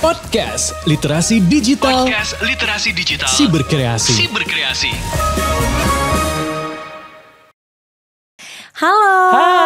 Podcast Literasi Digital. Podcast Literasi Digital. Siberkreasi. Siberkreasi. Halo. Hai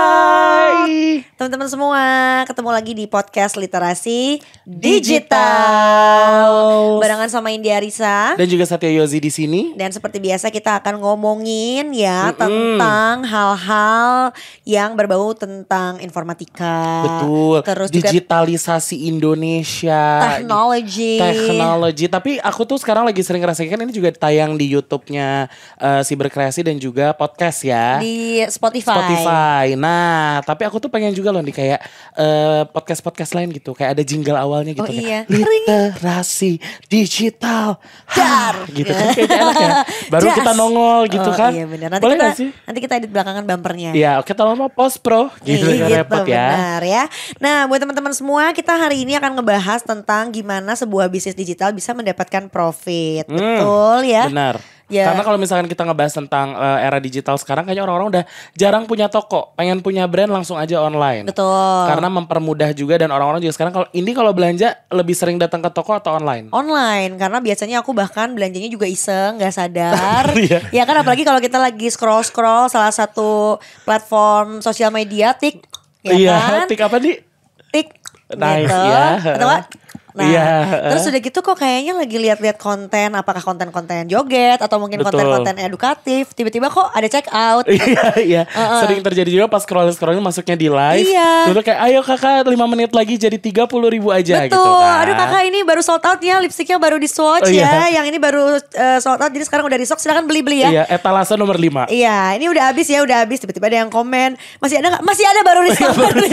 teman-teman semua. Ketemu lagi di podcast Literasi Digital. Digital. Barengan sama Indi Arisa dan juga Satya Yozi di sini. Dan seperti biasa kita akan ngomongin ya mm -mm. tentang hal-hal yang berbau tentang informatika. Betul. Terus digitalisasi juga Indonesia. Teknologi. Teknologi. Tapi aku tuh sekarang lagi sering ngerasain kan ini juga tayang di YouTube-nya uh, eh, Siberkreasi dan juga podcast ya. Di Spotify. Spotify. Nah, tapi aku tuh pengen pengen juga loh nih kayak podcast eh, podcast-podcast lain gitu. Kayak ada jingle awalnya gitu. Oh, iya. Kayak, Literasi digital. Dar. Gitu kan kayak enak ya. Baru Just. kita nongol gitu oh, kan. Iya bener. Nanti Boleh kita, sih? Nanti kita edit belakangan bumpernya. Ya oke okay, mau post pro. Gitu, gitu repot ya. ya. Nah buat teman-teman semua kita hari ini akan ngebahas tentang gimana sebuah bisnis digital bisa mendapatkan profit. Hmm, betul ya. Benar. Ya. Karena kalau misalkan kita ngebahas tentang uh, era digital sekarang kayaknya orang-orang udah jarang punya toko, pengen punya brand langsung aja online. Betul. Karena mempermudah juga dan orang-orang juga sekarang kalau ini kalau belanja lebih sering datang ke toko atau online? Online karena biasanya aku bahkan belanjanya juga iseng, nggak sadar. yeah. Ya kan apalagi kalau kita lagi scroll-scroll salah satu platform sosial media Tik. Ya iya, kan? Tik apa nih? Tik. Nice gitu. ya. Atau Nah, yeah. Iya, terus udah gitu kok kayaknya lagi lihat-lihat konten, apakah konten-konten joget atau mungkin konten-konten edukatif, tiba-tiba kok ada check out. Iya, yeah. Iya. Uh-uh. Sering terjadi juga pas scroll-scroll masuknya di live. Iya. Terus kayak ayo kakak 5 menit lagi jadi 30 ribu aja gitu Betul. gitu kan. Aduh kakak ini baru sold out ya, lipstiknya baru di swatch oh, iya. ya. Yang ini baru uh, sold out, jadi sekarang udah di stock, silahkan beli-beli ya. Iya, etalase nomor 5. Iya, ini udah habis ya, udah habis. Tiba-tiba ada yang komen, masih ada gak? Masih ada baru di oh, iya, stock, baru di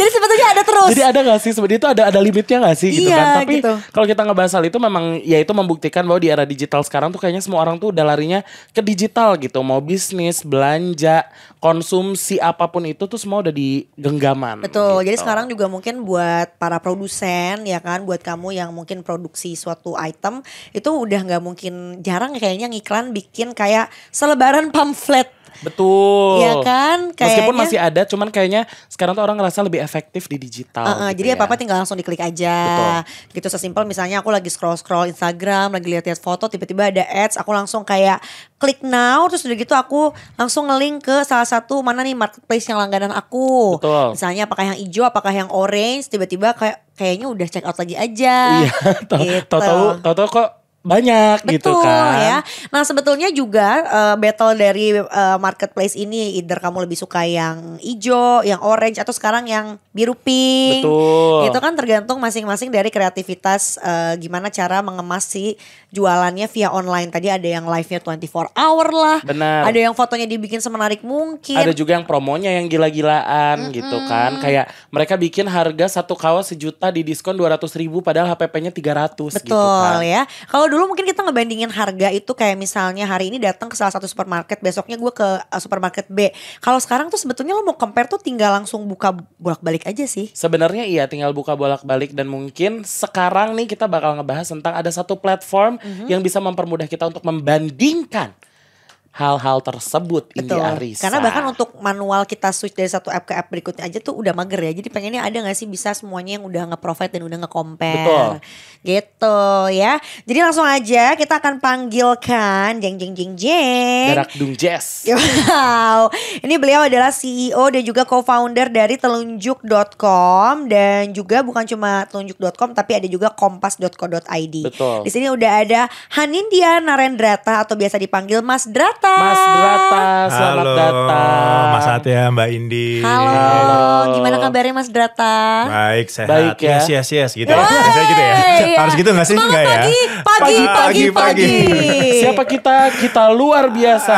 Jadi sebetulnya ada terus. Jadi ada gak sih, sebetulnya itu ada, ada limitnya gak sih? Gitu iya. Gitu kan. Iya, Tapi gitu. kalau kita ngebahas hal itu memang ya itu membuktikan bahwa di era digital sekarang tuh kayaknya semua orang tuh udah larinya ke digital gitu. Mau bisnis, belanja, konsumsi apapun itu tuh semua udah di genggaman. Betul. Gitu. Jadi sekarang juga mungkin buat para produsen ya kan, buat kamu yang mungkin produksi suatu item itu udah nggak mungkin jarang kayaknya ngiklan bikin kayak selebaran pamflet Betul. Iya kan? Kayaknya, Meskipun ya. masih ada, cuman kayaknya sekarang tuh orang ngerasa lebih efektif di digital. Uh, uh, gitu jadi ya. apa-apa tinggal langsung diklik aja. Betul. Gitu sesimpel misalnya aku lagi scroll-scroll Instagram, lagi lihat-lihat foto, tiba-tiba ada ads, aku langsung kayak klik now, terus udah gitu aku langsung ngelink ke salah satu mana nih marketplace yang langganan aku. Betul. Misalnya apakah yang hijau, apakah yang orange, tiba-tiba kayak kayaknya udah check out lagi aja. Iya, tahu tahu tahu kok banyak gitu Betul, gitu kan. ya. Nah, sebetulnya juga uh, battle dari uh, marketplace ini either kamu lebih suka yang hijau, yang orange atau sekarang yang biru pink. Betul. Itu kan tergantung masing-masing dari kreativitas uh, gimana cara mengemas si jualannya via online. Tadi ada yang live-nya 24 hour lah. Benar. Ada yang fotonya dibikin semenarik mungkin. Ada juga yang promonya yang gila-gilaan mm -hmm. gitu kan. Kayak mereka bikin harga satu kaos sejuta di diskon 200 ribu padahal HPP-nya 300 gitu Betul, gitu kan. Betul ya. Kalau dulu mungkin kita ngebandingin harga itu kayak misalnya hari ini datang ke salah satu supermarket, besoknya gue ke eh, supermarket B. Kalau sekarang tuh sebetulnya lo mau compare tuh tinggal langsung buka bolak-balik aja sih. Sebenarnya iya, tinggal buka bolak-balik dan mungkin sekarang nih kita bakal ngebahas tentang ada satu platform mm -hmm. yang bisa mempermudah kita untuk membandingkan hal-hal tersebut ini Aris Karena bahkan untuk manual kita switch dari satu app ke app berikutnya aja tuh udah mager ya. Jadi pengennya ada gak sih bisa semuanya yang udah nge-provide dan udah nge-compare. Gitu ya. Jadi langsung aja kita akan panggilkan jeng jeng jeng jeng. Darak Dung Jess. Wow. Ini beliau adalah CEO dan juga co-founder dari telunjuk.com dan juga bukan cuma telunjuk.com tapi ada juga kompas.co.id. Betul. Di sini udah ada Hanindia Narendrata atau biasa dipanggil Mas Drat Brata. Mas Brata, selamat Halo, datang. Mas Satya, Mbak Indi. Halo, Halo. gimana kabarnya Mas Brata? Baik, sehat. Baik ya. Yes, yes, yes gitu ya. Biasanya gitu ya. Iya. Harus gitu gak sih? Ya? pagi, ya? Pagi, pagi, pagi, pagi. Siapa kita? Kita luar biasa.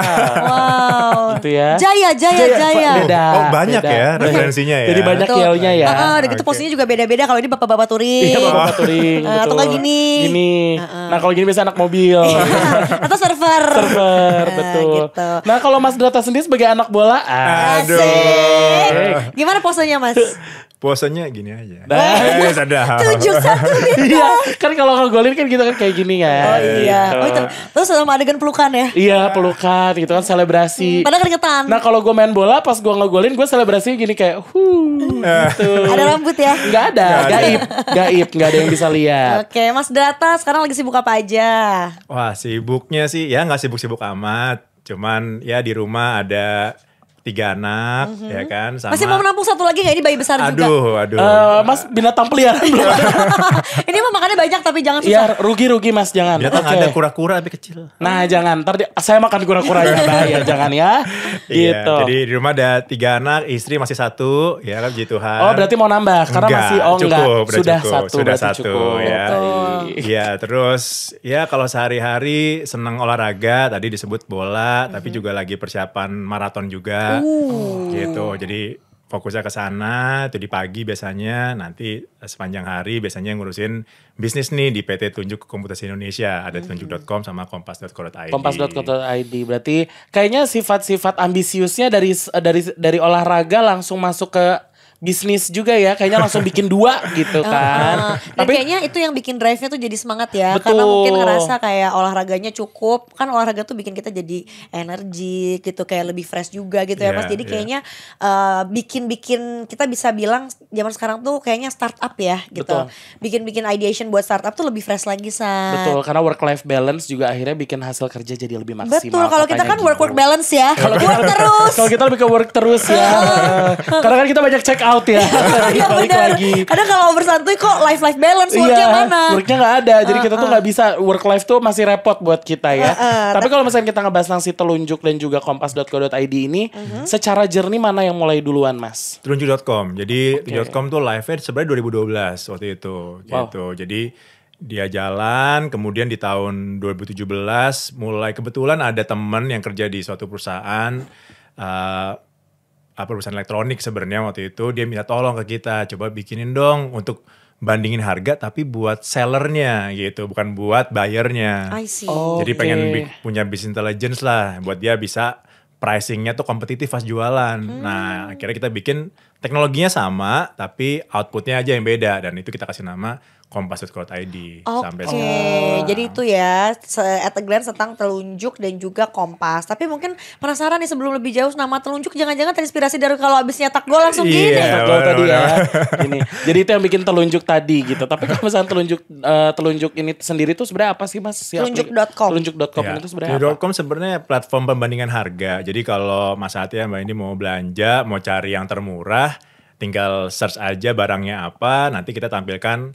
wow. Gitu ya. Jaya, jaya, jaya. Beda. Oh, oh, banyak beda. ya referensinya ya. Jadi banyak yelnya ya. Heeh, uh, gitu posisinya juga beda-beda kalau ini bapak-bapak touring. Iya, bapak-bapak touring. Eh, atau kayak gini. Gini. Nah, kalau gini biasa anak mobil. Atau server. Server, eh gitu. Nah kalau Mas Dota sendiri sebagai anak bola, aduh. Asik. Gimana posenya Mas? puasanya gini aja. Nah, eh, sadar. Tujuh satu gitu. Iya, kan kalau ngegolin kan gitu kan kayak gini ya. Oh iya. iya. Oh, itu. Terus sama adegan pelukan ya? Iya, pelukan gitu kan selebrasi. Hmm, padahal keringetan. Nah, kalau gue main bola pas gue ngegolin gue selebrasinya gini kayak Hmm, gitu. ada rambut ya? Gak ada, Gak ada. gaib, gaib, gak ada yang bisa lihat. Oke, Mas Data sekarang lagi sibuk apa aja? Wah, sibuknya sih ya gak sibuk-sibuk amat. Cuman ya di rumah ada tiga anak mm-hmm. ya kan sama masih mau menampung satu lagi gak ini bayi besar aduh, juga aduh aduh eh, mas binatang peliharaan belum ini mau makannya banyak tapi jangan iya, susah ya rugi rugi mas jangan binatang okay. ada kura-kura tapi kecil nah jangan ntar saya makan kura-kura ya ya jangan ya iya, gitu iya, jadi di rumah ada tiga anak istri masih satu ya kan puji Tuhan oh berarti mau nambah karena enggak, masih oh enggak cukup, sudah cukup, satu sudah satu cukup. ya iya, iya terus ya kalau sehari-hari senang olahraga tadi disebut bola mm-hmm. tapi mhm. juga lagi persiapan maraton juga Ooh. gitu jadi fokusnya ke sana, itu di pagi biasanya, nanti sepanjang hari biasanya ngurusin bisnis nih di PT Tunjuk Komputasi Indonesia, ada hmm. tunjuk.com sama kompas.co.id. Kompas.co.id berarti kayaknya sifat-sifat ambisiusnya dari dari dari olahraga langsung masuk ke bisnis juga ya kayaknya langsung bikin dua gitu kan. Uh, Tapi kayaknya itu yang bikin drive-nya tuh jadi semangat ya betul. karena mungkin ngerasa kayak olahraganya cukup kan olahraga tuh bikin kita jadi energi gitu kayak lebih fresh juga gitu yeah, ya Mas. Iya, jadi iya. kayaknya bikin eh, bikin-bikin kita bisa bilang zaman sekarang tuh kayaknya startup ya gitu. Bikin-bikin ideation buat startup tuh lebih fresh lagi sa. Betul karena work life balance juga akhirnya bikin hasil kerja jadi lebih maksimal. Betul kalau kita kan gitu. work work balance ya. Kalau work terus. Kalau kita lebih ke work terus ya. karena kan kita banyak check up out ya. Iya balik bener. lagi. kalau bersatu kok life life balance iya, worknya iya, mana? Worknya nggak ada. Jadi uh, kita tuh uh. nggak uh. bisa work life tuh masih repot buat kita ya. Uh, uh, Tapi kalau misalnya kita ngebahas tentang si telunjuk dan juga kompas.co.id ini, uh -huh. secara jernih mana yang mulai duluan mas? Telunjuk.com. Jadi okay. com tuh live-nya sebenarnya 2012 waktu itu. Wow. Gitu. Jadi dia jalan kemudian di tahun 2017 mulai kebetulan ada temen yang kerja di suatu perusahaan uh, apa perusahaan elektronik sebenarnya waktu itu dia minta tolong ke kita coba bikinin dong untuk bandingin harga tapi buat sellernya gitu bukan buat buyernya. I see. Oh, Jadi okay. pengen bi punya business intelligence lah buat dia bisa pricingnya tuh kompetitif pas jualan. Hmm. Nah akhirnya kita bikin teknologinya sama tapi outputnya aja yang beda dan itu kita kasih nama kompas.co.id okay. sampai sekarang. Jadi itu ya at a glance tentang telunjuk dan juga kompas. Tapi mungkin penasaran nih sebelum lebih jauh nama telunjuk jangan-jangan terinspirasi dari kalau habis nyetak gol langsung iya, gini. yeah, gini. tadi ya. ini. Jadi itu yang bikin telunjuk tadi gitu. Tapi kalau misalnya telunjuk uh, telunjuk ini sendiri itu sebenarnya apa sih Mas? Ya? telunjuk.com. Telunjuk.com yeah. itu sebenarnya apa? sebenarnya platform pembandingan harga. Jadi kalau Mas Hati ya Mbak ini mau belanja, mau cari yang termurah, tinggal search aja barangnya apa, nanti kita tampilkan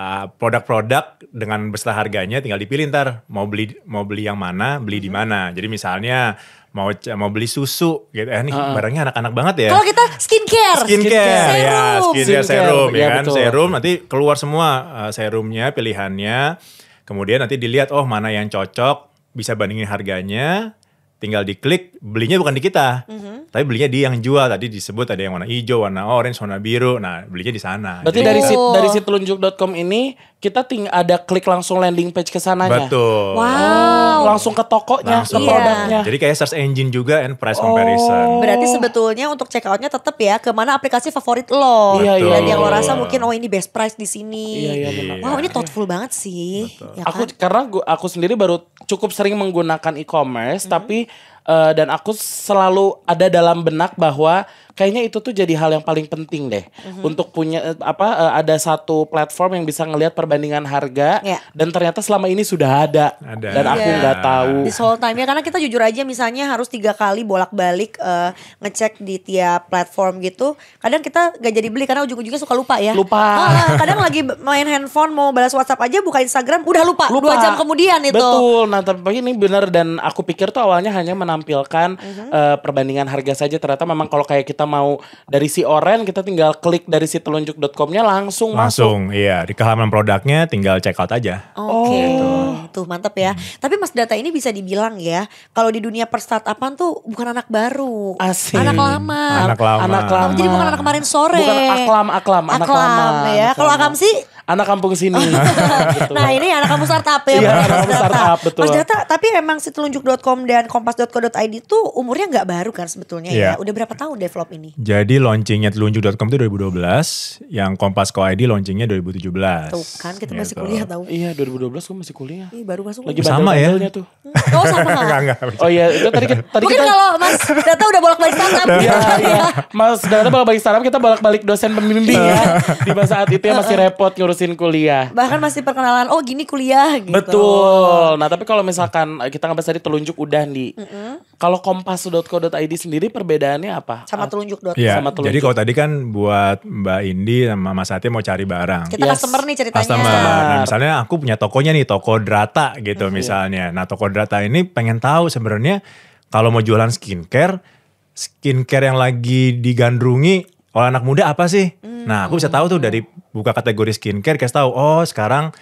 ah, produk-produk uh, dengan beserta harganya tinggal dipilih ntar mau beli mau beli yang mana, beli di mhm. mana. Jadi misalnya mau mau beli susu gitu eh nih uh. barangnya anak-anak banget ya. Kalau kita skincare. Skincare, skincare. ya, skincare, skincare serum ya, ya kan. Betul. Serum nanti keluar semua uh, serumnya, pilihannya. Kemudian nanti dilihat oh mana yang cocok, bisa bandingin harganya, tinggal diklik belinya bukan di kita mm-hmm. tapi belinya di yang jual tadi disebut ada yang warna hijau warna orange warna biru nah belinya di sana berarti Jadi, gitu. dari oh. sit dari situnjuk.com ini kita ting ada klik langsung landing page ke sananya. Betul. Wow. Langsung ke tokonya, langsung. ke produknya. Iya. Jadi kayak search engine juga and price oh. comparison. Berarti sebetulnya untuk check out-nya tetap ya kemana aplikasi favorit lo. Iya, iya Dan iya. yang lo rasa mungkin oh ini best price di sini. Iya, iya, benar. Wow, ini thoughtful iya. banget sih. Ya kan? Aku karena gua, aku sendiri baru cukup sering menggunakan e-commerce mm -hmm. tapi uh, dan aku selalu ada dalam benak bahwa kayaknya itu tuh jadi hal yang paling penting deh mm-hmm. untuk punya eh, apa uh, ada satu platform yang bisa ngelihat perbandingan harga yeah. dan ternyata selama ini sudah ada, ada. dan aku iya. nggak yeah. tahu di soal time ya karena kita jujur aja misalnya harus tiga kali bolak-balik uh, ngecek di tiap platform gitu kadang kita nggak jadi beli karena ujung-ujungnya suka lupa ya lupa oh, kadang lagi main handphone mau balas WhatsApp aja buka Instagram udah lupa, lupa. dua jam kemudian itu betul nah tapi ini benar dan aku pikir tuh awalnya hanya menampilkan uh-huh. uh, perbandingan harga saja ternyata memang kalau kayak kita mau dari si oren kita tinggal klik dari si telunjuk.com-nya langsung langsung masuk. iya di halaman produknya tinggal check out aja. Oke. Okay. Oh. Tuh. tuh mantep ya. Hmm. Tapi Mas Data ini bisa dibilang ya kalau di dunia per perstartupan tuh bukan anak baru. Asin. Anak lama. Anak lama. Anak lama. Jadi bukan anak kemarin sore. Bukan aklam aklam, aklam anak lama. ya. Kalau akam sih anak kampung sini. gitu. Nah ini anak kampung startup ya. Iya anak kampung startup betul. Mas Data tapi emang si telunjuk.com dan kompas.co.id itu umurnya nggak baru kan sebetulnya yeah. ya. Iya. Udah berapa tahun develop ini? Jadi launchingnya telunjuk.com itu 2012. Yang kompas.co.id launchingnya 2017. Tuh kan kita gitu. Iya, masih kuliah tahu. Iya 2012 gue masih kuliah. Iya baru masuk. Lagi sama ya. Tuh. Hmm. Oh sama. enggak, enggak, oh iya itu tadi, tadi Mungkin kalau Mas Data udah bolak-balik startup. Iya gitu kan iya. Ya. Mas Data bolak-balik startup kita bolak-balik dosen pembimbing ya. Iya. Di masa saat itu ya masih repot ngurus ngurusin kuliah. Bahkan masih perkenalan, oh gini kuliah gitu. Betul. Nah tapi kalau misalkan eh, kita ngebahas tadi telunjuk udah nih. Mm -hmm. Kalau kompas.co.id sendiri perbedaannya apa? Sama telunjuk Ya, sama telunjuk. Jadi kalau tadi kan buat Mbak Indi sama Mas Ati mau cari barang. Kita yes. customer nih ceritanya. Customer. Nah, misalnya aku punya tokonya nih, toko Drata gitu mm -hmm. misalnya. Nah toko Drata ini pengen tahu sebenarnya kalau mau jualan skincare, skincare yang lagi digandrungi oleh anak muda apa sih? Hmm. Nah, aku bisa tahu tuh dari buka kategori skincare, kasih tahu, oh sekarang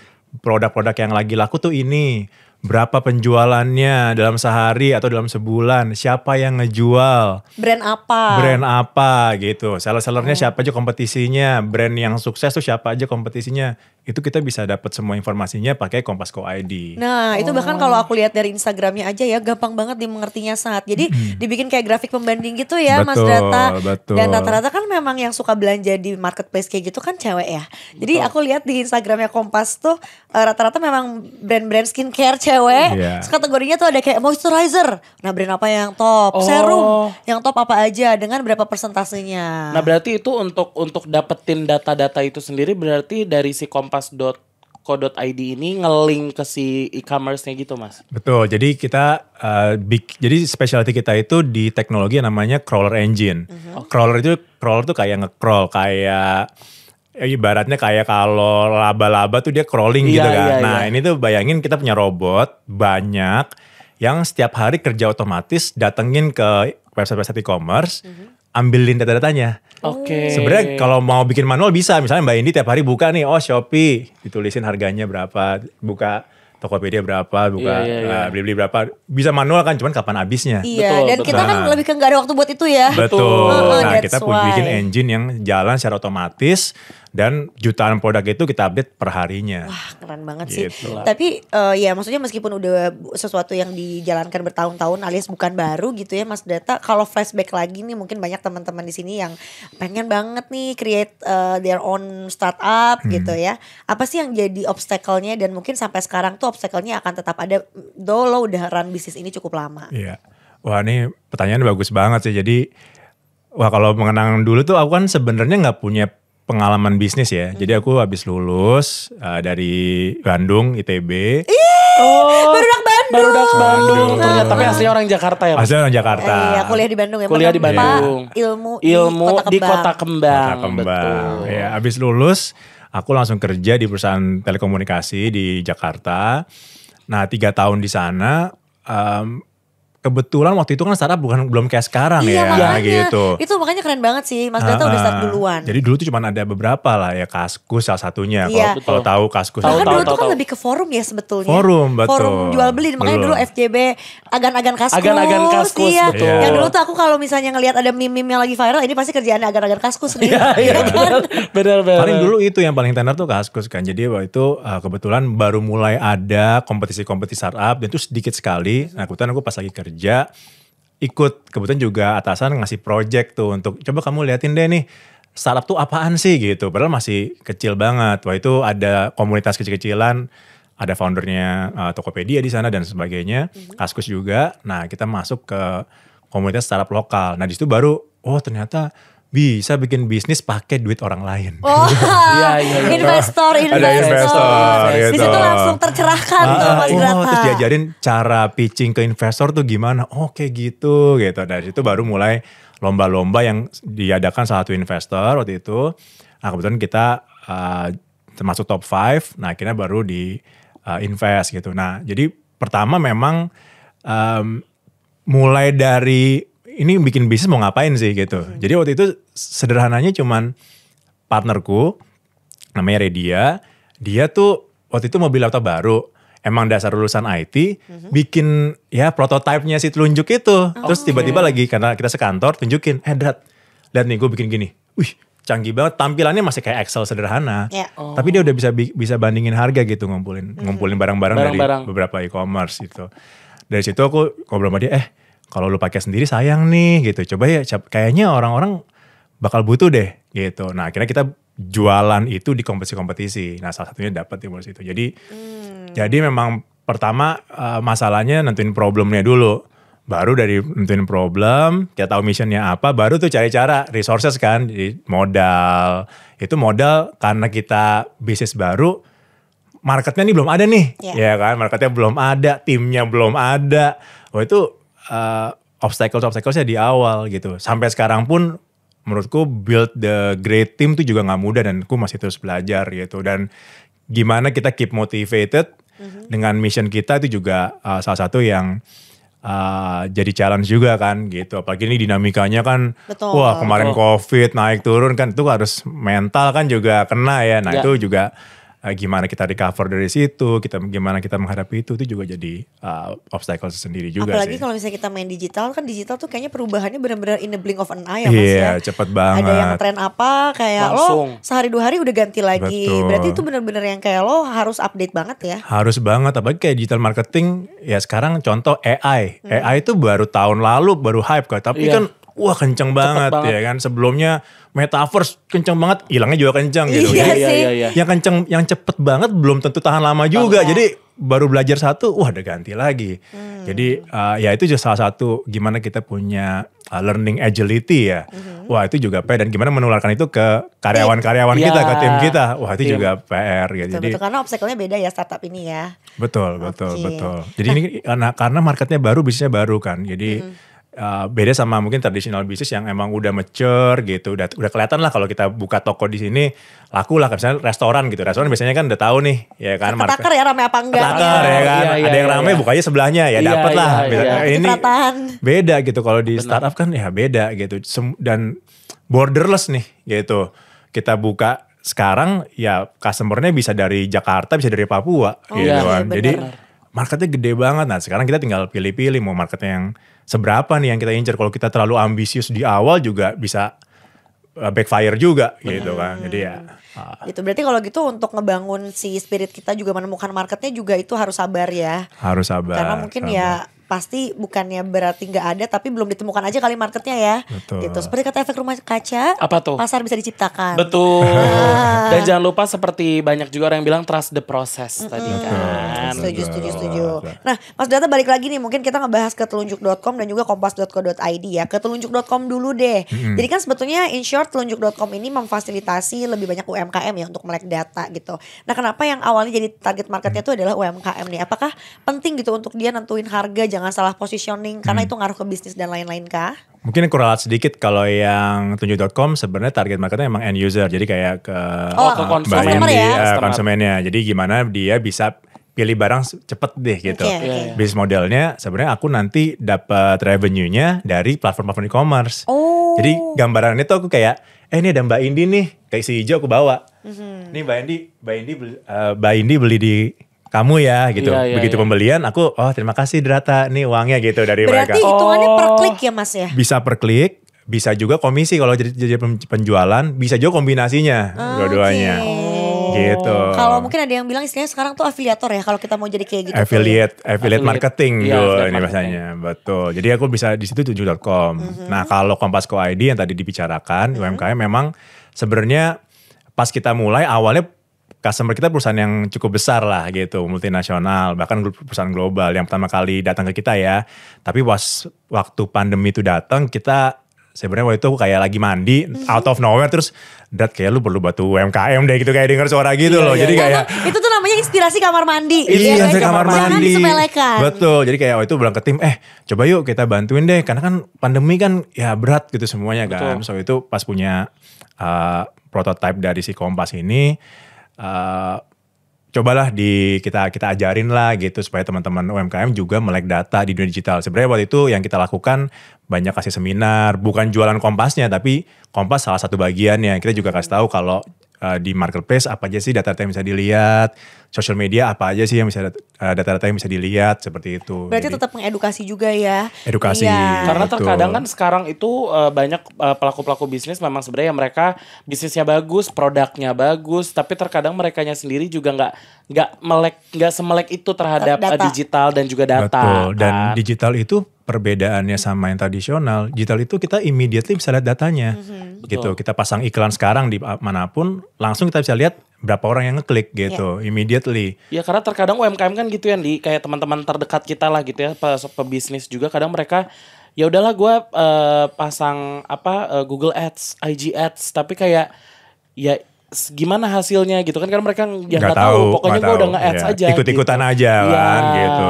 produk-produk yang lagi laku tuh ini berapa penjualannya dalam sehari atau dalam sebulan, siapa yang ngejual, brand apa, brand apa gitu, seller-sellernya hmm. siapa aja kompetisinya, brand yang sukses tuh siapa aja kompetisinya, itu kita bisa dapat semua informasinya pakai Kompasco ID. Nah oh. itu bahkan oh. kalau aku lihat dari Instagramnya aja ya gampang banget dimengertinya saat, jadi hmm. dibikin kayak grafik pembanding gitu ya betul, Mas Data, betul. dan rata-rata kan memang yang suka belanja di marketplace kayak gitu kan cewek ya, jadi aku lihat di Instagramnya Kompas tuh eh, rata-rata memang brand-brand skincare cewek, yeah. Iya. kategorinya tuh ada kayak moisturizer. Nah, brand apa yang top? Oh. Serum, yang top apa aja dengan berapa persentasenya? Nah, berarti itu untuk untuk dapetin data-data itu sendiri berarti dari si kompas.co.id ini ngelink ke si e-commerce-nya gitu, Mas. Betul. Jadi kita uh, eh, big, jadi specialty kita itu di teknologi yang namanya crawler engine. Mm -hmm. Okay. Crawler itu crawler tuh kayak nge-crawl, kayak Ya, ibaratnya kayak kalau laba-laba tuh dia crawling iya, gitu kan. Iya, nah iya. ini tuh bayangin kita punya robot banyak yang setiap hari kerja otomatis datengin ke website-website e-commerce, mm -hmm. ambilin data-datanya. Oke. Okay. Sebenarnya kalau mau bikin manual bisa, misalnya Mbak Indi tiap hari buka nih, oh Shopee ditulisin harganya berapa, buka Tokopedia berapa, buka yeah, yeah, yeah. beli-beli berapa, bisa manual kan, cuman kapan habisnya. Iya, betul, dan betul. kita kan lebih ke nggak ada waktu buat itu ya. Betul. nah, kita pun bikin engine yang jalan secara otomatis dan jutaan produk itu kita update perharinya. Wah keren banget sih. Gitu Tapi uh, ya maksudnya meskipun udah sesuatu yang dijalankan bertahun-tahun alias bukan baru gitu ya Mas Data. Kalau flashback lagi nih mungkin banyak teman-teman di sini yang pengen banget nih create uh, their own startup hmm. gitu ya. Apa sih yang jadi obstacle-nya dan mungkin sampai sekarang tuh obstacle-nya akan tetap ada. Dolo udah run bisnis ini cukup lama. Iya. Wah ini pertanyaan bagus banget sih. Jadi wah kalau mengenang dulu tuh aku kan sebenarnya nggak punya pengalaman bisnis ya. Hmm. Jadi aku habis lulus uh, dari Bandung ITB. Ih, oh, baru dak Bandung. Baru dak Bandung. Bandung. tapi aslinya orang Jakarta ya. Aslinya orang Jakarta. Eh, iya, kuliah di Bandung ya. Kuliah di Bandung. Ilmu, ilmu di Kota Kembang. Di Kota Kembang. Kota Kembang. Ya, habis lulus aku langsung kerja di perusahaan telekomunikasi di Jakarta. Nah, tiga tahun di sana um, kebetulan waktu itu kan startup bukan belum kayak sekarang iya, ya makanya, gitu. Itu makanya keren banget sih Mas Data udah start duluan. Jadi dulu tuh cuma ada beberapa lah ya Kaskus salah satunya iya. kalau tahu Kaskus. tahu, dulu tuh kan lebih ke forum ya sebetulnya. Forum betul. Forum jual beli makanya dulu FJB agan-agan Kaskus. Agan-agan Kaskus iya. betul. Yang dulu tuh aku kalau misalnya ngelihat ada meme-meme yang lagi viral ini pasti kerjaan agan-agan Kaskus nih. Iya, iya, iya, kan? benar benar. Paling dulu itu yang paling tenar tuh Kaskus kan. Jadi waktu itu eh, kebetulan baru mulai ada kompetisi-kompetisi startup dan itu sedikit sekali. Nah, kebetulan aku pas lagi kerja kerja ikut kebetulan juga atasan ngasih project tuh untuk coba kamu liatin deh nih startup tuh apaan sih gitu padahal masih kecil banget waktu itu ada komunitas kecil-kecilan ada foundernya uh, Tokopedia di sana dan sebagainya mm-hmm. Kaskus juga nah kita masuk ke komunitas startup lokal nah disitu baru oh ternyata bisa bikin bisnis pakai duit orang lain. Oh, iya, iya, iya. investor, investor. Ada investor. Gitu. Di situ gitu. langsung tercerahkan ah, tuh ah, Mas oh, Grata. Terus diajarin cara pitching ke investor tuh gimana. Oh gitu gitu. Dari situ baru mulai lomba-lomba yang diadakan salah satu investor waktu itu. Nah kebetulan kita uh, termasuk top 5. Nah akhirnya baru di uh, invest gitu. Nah jadi pertama memang um, mulai dari ini bikin bisnis mau ngapain sih gitu. Hmm. Jadi waktu itu sederhananya cuman partnerku namanya Redia, dia tuh waktu itu mobil beli laptop baru. Emang dasar lulusan IT, hmm. bikin ya prototipenya si telunjuk itu. Oh, Terus tiba-tiba okay. lagi karena kita sekantor tunjukin, eh Drat, lihat nih gue bikin gini. Wih, canggih banget tampilannya masih kayak Excel sederhana yeah. oh. tapi dia udah bisa bisa bandingin harga gitu ngumpulin mm. ngumpulin barang-barang dari beberapa e-commerce gitu dari situ aku ngobrol sama dia eh kalau lu pakai sendiri sayang nih gitu coba ya kayaknya orang-orang bakal butuh deh gitu nah akhirnya kita jualan itu di kompetisi-kompetisi nah salah satunya dapat di itu jadi hmm. jadi memang pertama uh, masalahnya nentuin problemnya dulu baru dari nentuin problem kita tahu missionnya apa baru tuh cari cara resources kan jadi modal itu modal karena kita bisnis baru marketnya nih belum ada nih yeah. ya kan marketnya belum ada timnya belum ada oh itu uh, eh, obstacles obstaclesnya di awal gitu. Sampai sekarang pun menurutku build the great team itu juga nggak mudah dan aku masih terus belajar gitu dan gimana kita keep motivated mm-hmm. dengan mission kita itu juga uh, salah satu yang uh, jadi challenge juga kan gitu apalagi ini dinamikanya kan Betul. wah kemarin covid naik turun kan itu harus mental kan juga kena ya nah ya. itu juga uh, gimana kita recover dari situ, kita gimana kita menghadapi itu itu juga jadi uh, obstacle sendiri juga Apalagi kalau misalnya kita main digital kan digital tuh kayaknya perubahannya benar-benar in the blink of an eye ya Mas iya, ya. Iya, cepet banget. Ada yang tren apa kayak Langsung. lo sehari dua hari udah ganti lagi. Betul. Berarti itu benar-benar yang kayak lo harus update banget ya. Harus banget apalagi kayak digital marketing ya sekarang contoh AI. Hmm. AI itu baru tahun lalu baru hype iya. kan, tapi yeah. kan wah kenceng banget, banget ya kan sebelumnya metaverse kenceng banget hilangnya juga kenceng gitu iya jadi, kan. sih. Iya, iya, iya. yang kenceng yang cepet banget belum tentu tahan lama juga jadi baru belajar satu wah ada ganti lagi hmm. jadi uh, ya itu juga salah satu gimana kita punya uh, learning agility ya hmm. wah itu juga PR dan gimana menularkan itu ke karyawan-karyawan yeah. kita ke tim kita wah itu tim. Iya. juga PR gitu betul, jadi betul. karena obstacle-nya beda ya startup ini ya betul betul okay. betul jadi nah. ini karena marketnya baru bisnisnya baru kan jadi hmm Eh, beda sama mungkin tradisional bisnis yang emang udah mature gitu, udah udah kelihatan lah kalau kita buka toko di sini laku lah, misalnya restoran gitu, restoran biasanya kan udah tahu nih, ya kan. Ketakar ya rame apa enggak? Ketakar ya, ya kan, iya, iya, ada yang iya, rame iya. bukanya sebelahnya ya iya, dapet iya, lah. Iya, iya. Eh, ini beda gitu kalau di Benar. startup kan ya beda gitu, dan borderless nih gitu, kita buka sekarang ya customernya bisa dari Jakarta, bisa dari Papua oh, iya, gitu iya, kan. Iya, Jadi marketnya gede banget. Nah sekarang kita tinggal pilih-pilih mau marketnya yang seberapa nih yang kita incer kalau kita terlalu ambisius di awal juga bisa uh, backfire juga Bener. gitu kan hmm. jadi ya Itu ah. itu berarti kalau gitu untuk ngebangun si spirit kita juga menemukan marketnya juga itu harus sabar ya harus sabar karena mungkin ya sabar. ya pasti bukannya berarti nggak ada tapi belum ditemukan aja kali marketnya ya betul. gitu seperti kata efek rumah kaca apa tuh pasar bisa diciptakan betul ah. dan jangan lupa seperti banyak juga orang yang bilang trust the process mm -hmm. tadi kan setuju setuju setuju nah mas data balik lagi nih mungkin kita ngebahas ke telunjuk.com dan juga kompas.co.id ya ke telunjuk.com dulu deh mm -hmm. jadi kan sebetulnya in short telunjuk.com ini memfasilitasi lebih banyak UMKM ya untuk melek data gitu nah kenapa yang awalnya jadi target marketnya itu adalah UMKM nih apakah penting gitu untuk dia nentuin harga jangan salah positioning karena hmm. itu ngaruh ke bisnis dan lain-lain kah? Mungkin kurang sedikit kalau yang tunjuk.com sebenarnya target marketnya emang end user. Jadi kayak ke, oh, ke konsumen ya? Di, eh, konsumennya. Jadi gimana dia bisa pilih barang cepet deh gitu. Okay, okay. Iya, iya. Bisnis modelnya sebenarnya aku nanti dapat revenue-nya dari platform-platform e-commerce. Oh. Jadi gambaran itu aku kayak eh ini ada Mbak Indi nih, kayak si hijau aku bawa. Mm -hmm. Nih Mbak Indi, Mbak Indi uh, Mbak Indi beli di kamu ya gitu. Iya, iya, Begitu iya. pembelian aku oh terima kasih Drata nih uangnya gitu dari Berarti mereka. Berarti hitungannya oh. per klik ya Mas ya? Bisa per klik, bisa juga komisi kalau jadi, jadi penjualan, bisa juga kombinasinya ah, oh, dua-duanya. Okay. Gitu. Kalau mungkin ada yang bilang istilahnya sekarang tuh afiliator ya kalau kita mau jadi kayak gitu. Affiliate, affiliate, affiliate marketing iya, ini bahasanya. Betul. Jadi aku bisa di situ tujuh Mm -hmm. Nah, kalau kompasco ID yang tadi dibicarakan mm -hmm. UMKM memang sebenarnya pas kita mulai awalnya customer kita perusahaan yang cukup besar lah gitu, multinasional, bahkan perusahaan global yang pertama kali datang ke kita ya. Tapi was waktu pandemi itu datang, kita sebenarnya waktu itu aku kayak lagi mandi mm -hmm. out of nowhere terus dat kayak lu perlu batu UMKM deh gitu kayak denger suara gitu iya, loh. Iya, jadi iya. kayak itu tuh namanya inspirasi kamar mandi. Iya, iya inspirasi kamar mandi. Jangan Betul. Jadi kayak waktu itu bilang ke tim, "Eh, coba yuk kita bantuin deh karena kan pandemi kan ya berat gitu semuanya kan. Betul. kan." So itu pas punya uh, prototipe dari si Kompas ini uh, cobalah di kita kita ajarin lah gitu supaya teman-teman UMKM juga melek data di dunia digital. Sebenarnya waktu itu yang kita lakukan banyak kasih seminar, bukan jualan kompasnya tapi kompas salah satu bagiannya. Kita juga kasih tahu kalau Eh, di marketplace apa aja sih data-data yang bisa dilihat, social media apa aja sih yang bisa eh, data-data yang bisa dilihat seperti itu. Berarti Jadi, tetap mengedukasi juga ya. Edukasi. Iya. Karena terkadang kan sekarang itu eh, banyak pelaku-pelaku bisnis memang sebenarnya mereka bisnisnya bagus, produknya bagus, tapi terkadang mereka sendiri juga nggak nggak melek nggak semelek itu terhadap data. digital dan juga data. Betul. Dan kan. digital itu perbedaannya sama yang tradisional, digital itu kita immediately bisa lihat datanya. Mm-hmm. Gitu. Betul. Kita pasang iklan sekarang di uh, manapun, langsung kita bisa lihat berapa orang yang ngeklik gitu, yeah. immediately. Ya karena terkadang UMKM kan gitu ya, di kayak teman-teman terdekat kita lah gitu ya, pe- pebisnis juga kadang mereka ya udahlah gue uh, pasang apa uh, Google Ads, IG Ads, tapi kayak ya gimana hasilnya gitu kan kan mereka yang nggak tahu, tahu pokoknya gue udah nge-ads iya. aja ikut-ikutan gitu. aja ya. kan iya. gitu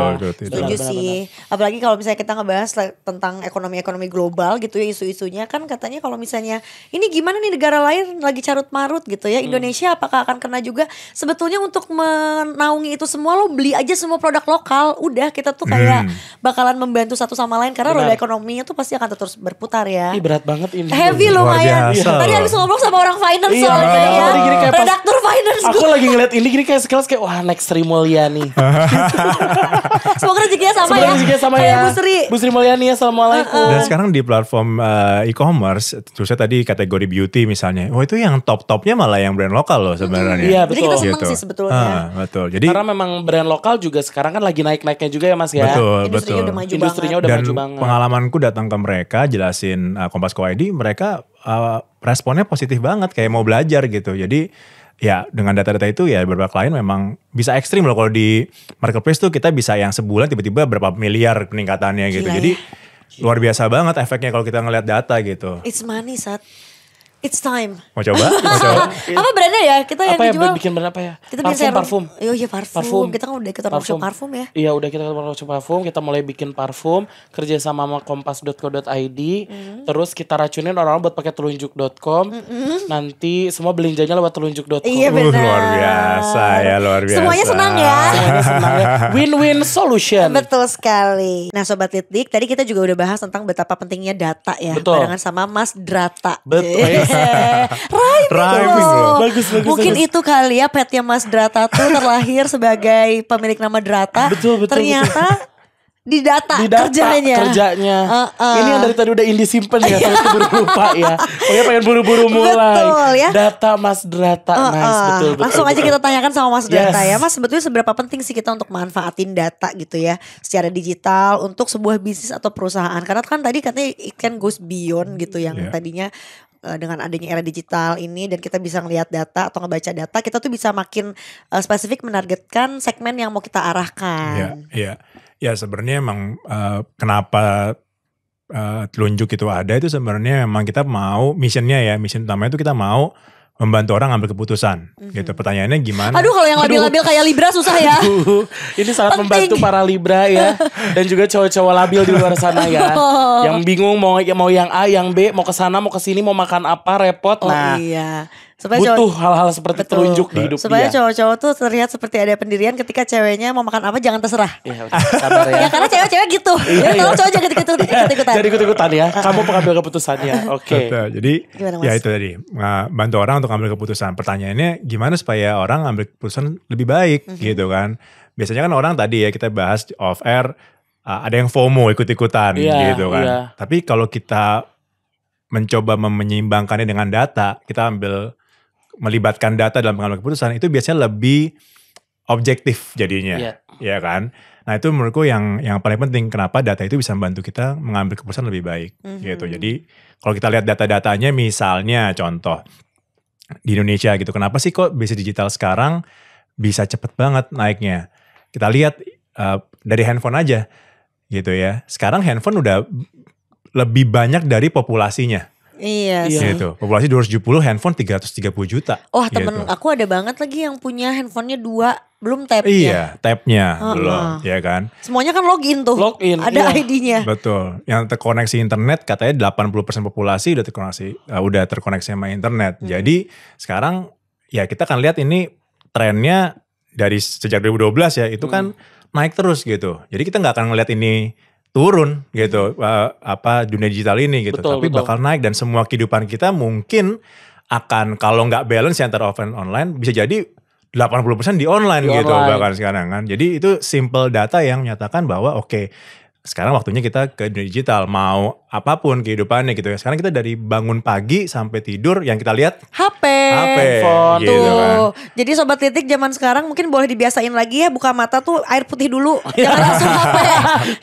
setuju sih apalagi kalau misalnya kita ngebahas tentang ekonomi-ekonomi global gitu ya isu-isunya kan katanya kalau misalnya ini gimana nih negara lain lagi carut marut gitu ya hmm. Indonesia hmm. apakah akan kena juga sebetulnya untuk menaungi itu semua lo beli aja semua produk lokal udah kita tuh kayak hmm. bakalan membantu satu sama lain karena roda ekonominya tuh pasti akan terus berputar ya Ih, berat banget ini heavy lumayan tadi habis ngobrol sama orang finance iya, soalnya ya tadi gini kayak pas, redaktur finance aku gue. lagi ngeliat ini gini kayak sekelas kayak wah next Sri Mulyani semoga rezekinya sama semoga ya rezekinya sama kayak ya Bu Sri Bu Sri Mulyani ya assalamualaikum uh-uh. dan sekarang di platform uh, e-commerce terusnya tadi kategori beauty misalnya wah oh, itu yang top topnya malah yang brand lokal loh sebenarnya iya betul jadi kita seneng gitu. sih sebetulnya ah, betul jadi karena memang brand lokal juga sekarang kan lagi naik naiknya juga ya mas ya betul industrinya betul. udah maju industrinya banget. udah dan maju banget pengalamanku datang ke mereka jelasin uh, Kompas ID mereka uh, responnya positif banget kayak mau belajar gitu. Jadi ya dengan data-data itu ya beberapa klien memang bisa ekstrim loh kalau di marketplace tuh kita bisa yang sebulan tiba-tiba berapa miliar peningkatannya gitu. Gila, Jadi ya. luar biasa banget efeknya kalau kita ngelihat data gitu. It's money, Sat. It's time. Mau coba? Mau coba? apa brandnya ya? Kita apa yang ya, jual. bikin brand apa ya? Kita parfum, bikin parfum. Iya, iya parfum. parfum. Kita kan udah kita parfum. parfum ya. Iya, udah kita ikutan workshop parfum. Kita mulai bikin parfum. Kerja sama sama kompas.co.id. Mm. Terus kita racunin orang-orang buat pakai telunjuk.com. Mm -hmm. Nanti semua belinjanya lewat telunjuk.com. Iya benar. Uh, luar biasa ya, luar biasa. Semuanya senang ya. Semuanya ya. Win-win solution. Betul sekali. Nah Sobat litik tadi kita juga udah bahas tentang betapa pentingnya data ya. Betul. Barengan sama Mas Drata. Betul. Rhyming, Rhyming loh. Bagus, bagus, Mungkin bagus. itu kali ya petnya Mas Drata tuh terlahir sebagai pemilik nama Drata. Betul, betul. Ternyata betul di data, di data kerjanya. kerjanya. Uh, uh. Ini yang dari tadi udah Indi simpen ya, terus buru lupa ya. Pokoknya pengen buru-buru mulai. Betul ya. Data Mas Drata, uh, uh. nice betul, betul. Langsung betul, aja betul. kita tanyakan sama Mas Drata ya. yes. ya, Mas sebetulnya seberapa penting sih kita untuk manfaatin data gitu ya, secara digital untuk sebuah bisnis atau perusahaan. Karena kan tadi katanya it can goes beyond gitu yang yeah. tadinya Eh, dengan adanya era digital ini dan kita bisa ngelihat data atau ngebaca data kita tuh bisa makin uh, spesifik menargetkan segmen yang mau kita arahkan. Iya, iya. Ya, ya. sebenarnya emang uh, kenapa uh, telunjuk itu ada itu sebenarnya emang kita mau misinya ya, misi utamanya itu kita mau membantu orang ambil keputusan mm-hmm. gitu. Pertanyaannya gimana? Aduh kalau yang labil-labil kayak Libra susah ya. ini sangat Penting. membantu para Libra ya dan juga cowok-cowok labil di luar sana ya. Oh. yang bingung mau mau yang A, yang B, mau ke sana, mau ke sini, mau makan apa repot. Oh, nah, iya supaya butuh hal-hal seperti betul. terunjuk di hidup supaya dia. cowok-cowok tuh terlihat seperti ada pendirian ketika ceweknya mau makan apa jangan terserah iya, ya, ya. ya karena cewek-cewek gitu jadi iya, ya, tolong iya. cowok jangan ikut-ikutan ikut jadi ikut-ikutan ya kamu pengambil keputusannya oke okay. jadi gimana, ya itu tadi nah, bantu orang untuk ambil keputusan pertanyaannya gimana supaya orang ambil keputusan lebih baik mm -hmm. gitu kan biasanya kan orang tadi ya kita bahas off air ada yang FOMO ikut-ikutan yeah, gitu kan yeah. tapi kalau kita mencoba menyeimbangkannya dengan data kita ambil melibatkan data dalam pengambilan keputusan itu biasanya lebih objektif jadinya, yeah. ya kan? Nah itu menurutku yang yang paling penting kenapa data itu bisa membantu kita mengambil keputusan lebih baik, mm-hmm. gitu. Jadi kalau kita lihat data-datanya, misalnya contoh di Indonesia gitu, kenapa sih kok bisnis digital sekarang bisa cepet banget naiknya? Kita lihat uh, dari handphone aja, gitu ya. Sekarang handphone udah lebih banyak dari populasinya Iya. Iya Gitu. Populasi 270, handphone 330 juta. Wah, oh, temen gitu. aku ada banget lagi yang punya handphonenya dua, belum tap -nya. Iya, tapnya uh-huh. belum, ya kan. Semuanya kan login tuh. Login. Ada iya. ID-nya. Betul. Yang terkoneksi internet katanya 80% populasi udah terkoneksi uh, udah terkoneksi sama internet. Hmm. Jadi sekarang ya kita akan lihat ini trennya dari sejak 2012 ya, itu hmm. kan naik terus gitu. Jadi kita nggak akan ngelihat ini turun gitu uh, apa dunia digital ini gitu betul, tapi betul. bakal naik dan semua kehidupan kita mungkin akan kalau nggak balance antara offline online bisa jadi 80% di online di gitu online. bahkan sekarang kan jadi itu simple data yang menyatakan bahwa oke okay, sekarang waktunya kita ke dunia digital mau apapun kehidupannya gitu ya sekarang kita dari bangun pagi sampai tidur yang kita lihat HP HP phone gitu tuh kan. jadi sobat titik zaman sekarang mungkin boleh dibiasain lagi ya buka mata tuh air putih dulu jangan langsung HP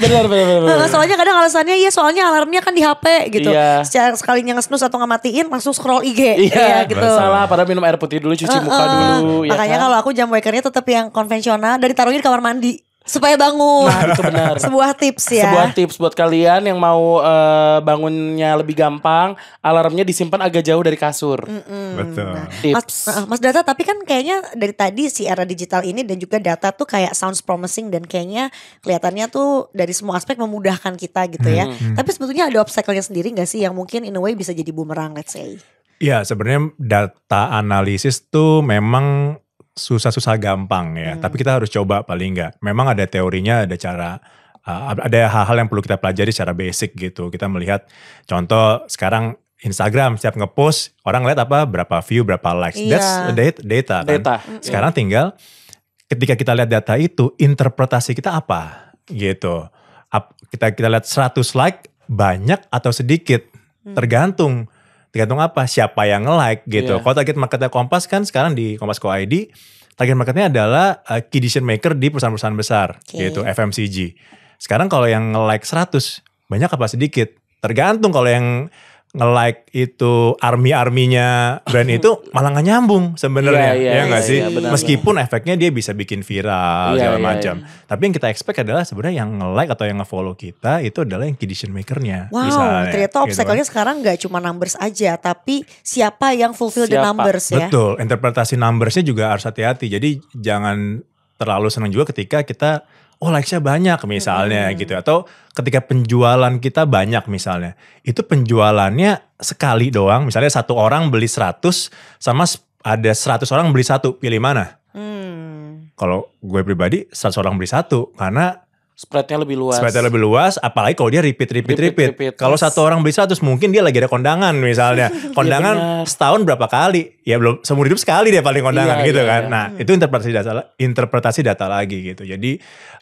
benar benar benar soalnya kadang alasannya ya soalnya alarmnya kan di HP gitu iya. secara sekalinya ngesnus atau ngamatiin langsung scroll IG iya, ya, gitu salah pada minum air putih dulu cuci uh, uh, muka dulu ya makanya ya kan? kalau aku jam wakernya tetap yang konvensional dari taruhin kamar mandi supaya bangun. Nah, itu benar. Sebuah tips ya. Sebuah tips buat kalian yang mau uh, bangunnya lebih gampang, alarmnya disimpan agak jauh dari kasur. Mm -mm. Betul. Nah, tips. Mas, eh, Mas Data, tapi kan kayaknya dari tadi si era digital ini dan juga data tuh kayak sounds promising dan kayaknya kelihatannya tuh dari semua aspek memudahkan kita gitu ya. Mm -hmm. Tapi sebetulnya ada obstacle-nya sendiri gak sih yang mungkin in a way bisa jadi bumerang let's say. Ya sebenarnya data analisis tuh memang susah-susah gampang ya, hmm. tapi kita harus coba paling nggak. Memang ada teorinya, ada cara uh, ada hal-hal yang perlu kita pelajari secara basic gitu. Kita melihat contoh sekarang Instagram setiap ngepost orang lihat apa berapa view, berapa likes. Iya. That's data, data kan. Data. Sekarang yeah. tinggal ketika kita lihat data itu interpretasi kita apa gitu. kita kita lihat 100 like banyak atau sedikit hmm. tergantung tergantung apa siapa yang nge-like gitu. Yeah. Kalau target marketnya Kompas kan sekarang di Kompas Co ID target marketnya adalah uh, key decision maker di perusahaan-perusahaan besar okay. yaitu FMCG. Sekarang kalau yang nge-like 100 banyak apa sedikit? Tergantung kalau yang nge-like itu army-arminya brand itu malah gak nyambung sebenarnya yeah, yeah, ya nggak yeah, sih yeah, benar, meskipun benar. efeknya dia bisa bikin viral yeah, segala yeah, macam yeah. tapi yang kita expect adalah sebenarnya yang nge-like atau yang nge-follow kita itu adalah yang decision makernya wow misalnya, ternyata gitu. obstacle-nya gitu. sekarang gak cuma numbers aja tapi siapa yang fulfill siapa? the numbers ya betul interpretasi numbersnya juga harus hati-hati jadi jangan terlalu senang juga ketika kita oh likesnya banyak misalnya hmm. gitu atau ketika penjualan kita banyak misalnya itu penjualannya sekali doang misalnya satu orang beli 100 sama ada 100 orang beli satu pilih mana mm. kalau gue pribadi 100 orang beli satu karena Spreadnya lebih luas. Spreadnya lebih luas, apalagi kalau dia repeat, repeat, repeat. repeat. repeat. Kalau satu orang beli terus mungkin dia lagi ada kondangan misalnya. Iya, kondangan ya setahun berapa kali? Ya belum, seumur hidup sekali dia paling kondangan iya, gitu iya, kan. Iya. Nah itu interpretasi data, interpretasi data lagi gitu. Jadi